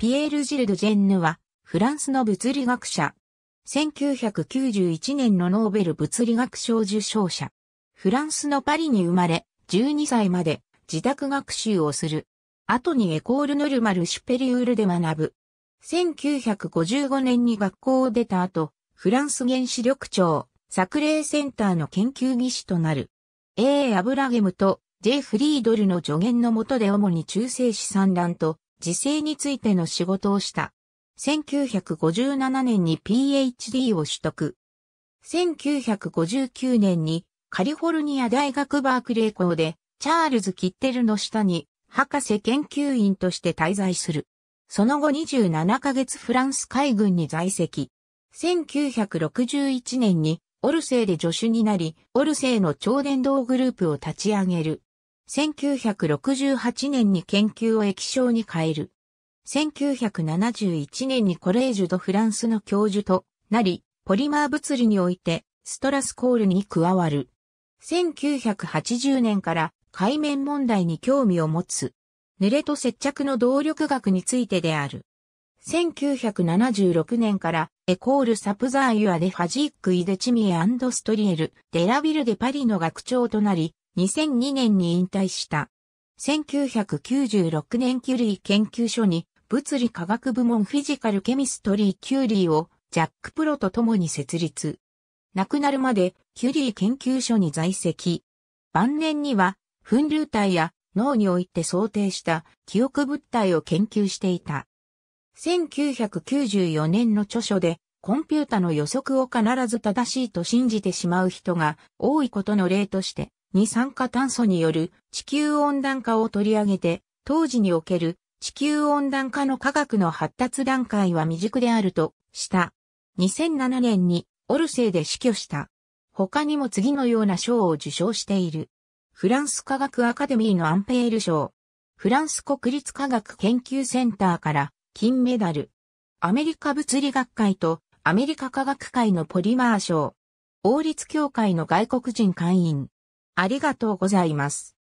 ピエール・ジルド・ジェンヌは、フランスの物理学者。1991年のノーベル物理学賞受賞者。フランスのパリに生まれ、12歳まで自宅学習をする。後にエコール・ノルマル・シュペリウールで学ぶ。1955年に学校を出た後、フランス原子力庁、作例センターの研究技師となる。A. アブラゲムと J. フリードルの助言のもとで主に中性子産卵と時勢についての仕事をした。1957年に PhD を取得。1959年にカリフォルニア大学バークレー校でチャールズ・キッテルの下に博士研究員として滞在する。その後27ヶ月フランス海軍に在籍。1961年にオルセーで助手になり、オルセーの超伝導グループを立ち上げる。1968年に研究を液晶に変える。1971年にコレージュ・ド・フランスの教授となり、ポリマー物理においてストラスコールに加わる。1980年から海面問題に興味を持つ。濡れと接着の動力学についてである。1976年から、エコール・サプザーユア・デ・ファジック・イ・デ・チミエ・アンド・ストリエル、デラビル・デ・パリの学長となり、2002年に引退した。1996年キュリー研究所に物理科学部門フィジカルケミストリーキュリーをジャック・プロと共に設立。亡くなるまでキュリー研究所に在籍。晩年には粉流体や脳において想定した記憶物体を研究していた。1994年の著書でコンピュータの予測を必ず正しいと信じてしまう人が多いことの例として二酸化炭素による地球温暖化を取り上げて、当時における地球温暖化の科学の発達段階は未熟であるとした。2007年にオルセイで死去した。他にも次のような賞を受賞している。フランス科学アカデミーのアンペール賞。フランス国立科学研究センターから金メダル。アメリカ物理学会とアメリカ科学会のポリマー賞。王立協会の外国人会員。ありがとうございます。